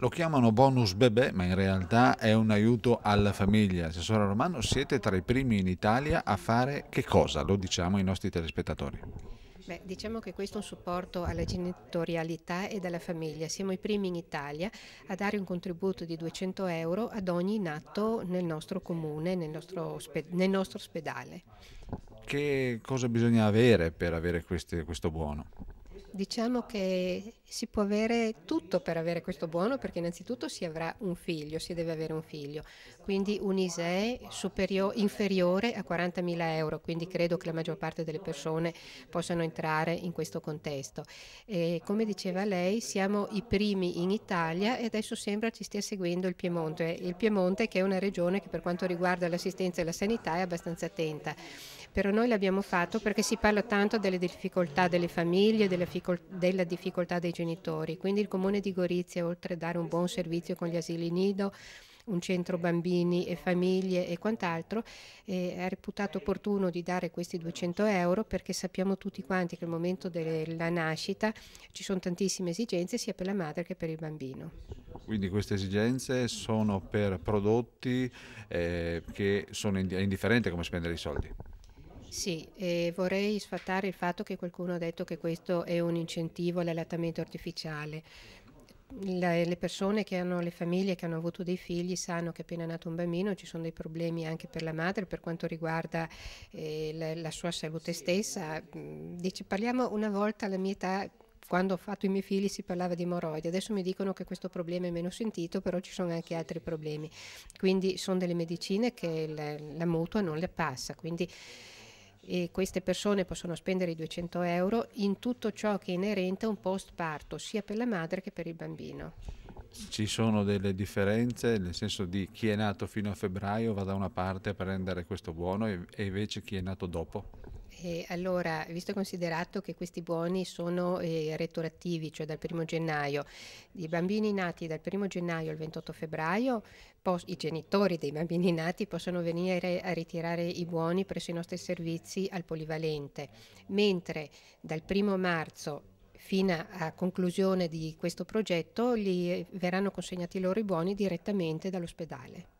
Lo chiamano bonus bebè, ma in realtà è un aiuto alla famiglia. Assessore Romano, siete tra i primi in Italia a fare che cosa? Lo diciamo ai nostri telespettatori. Beh, diciamo che questo è un supporto alla genitorialità e alla famiglia. Siamo i primi in Italia a dare un contributo di 200 euro ad ogni nato nel nostro comune, nel nostro, nel nostro ospedale. Che cosa bisogna avere per avere queste, questo buono? Diciamo che si può avere tutto per avere questo buono perché innanzitutto si avrà un figlio, si deve avere un figlio, quindi un ISEE inferiore a 40.000 euro, quindi credo che la maggior parte delle persone possano entrare in questo contesto. E come diceva lei siamo i primi in Italia e adesso sembra ci stia seguendo il Piemonte, il Piemonte che è una regione che per quanto riguarda l'assistenza e la sanità è abbastanza attenta, però noi l'abbiamo fatto perché si parla tanto delle difficoltà delle famiglie, delle difficoltà difficol- della difficoltà dei genitori. Quindi il Comune di Gorizia, oltre a dare un buon servizio con gli asili nido, un centro bambini e famiglie e quant'altro, eh, reputato opportuno di dare questi 200 euro perché sappiamo tutti quanti che al momento della nascita ci sono tantissime esigenze sia per la madre che per il bambino. Quindi queste esigenze sono per prodotti eh, che sono indifferenti come spendere i soldi? Sì, e vorrei sfatare il fatto che qualcuno ha detto che questo è un incentivo all'allattamento artificiale. le persone che hanno le famiglie che hanno avuto dei figli sanno che appena è nato un bambino ci sono dei problemi anche per la madre per quanto riguarda eh, la, la, sua salute stessa. Mm, Dice, parliamo una volta alla mia età quando ho fatto i miei figli si parlava di emorroidi, adesso mi dicono che questo problema è meno sentito, però ci sono anche altri problemi. Quindi sono delle medicine che la, la mutua non le passa. Quindi e queste persone possono spendere i 200 euro in tutto ciò che è inerente a un post parto, sia per la madre che per il bambino. Ci sono delle differenze, nel senso di chi è nato fino a febbraio va da una parte a prendere questo buono e, invece chi è nato dopo? Eh, allora, visto e considerato che questi buoni sono eh, retroattivi, cioè dal 1 gennaio, i bambini nati dal 1 gennaio al 28 febbraio, pos- i genitori dei bambini nati possono venire a ritirare i buoni presso i nostri servizi al polivalente, mentre dal 1 marzo fino a conclusione di questo progetto gli verranno consegnati loro i buoni direttamente dall'ospedale.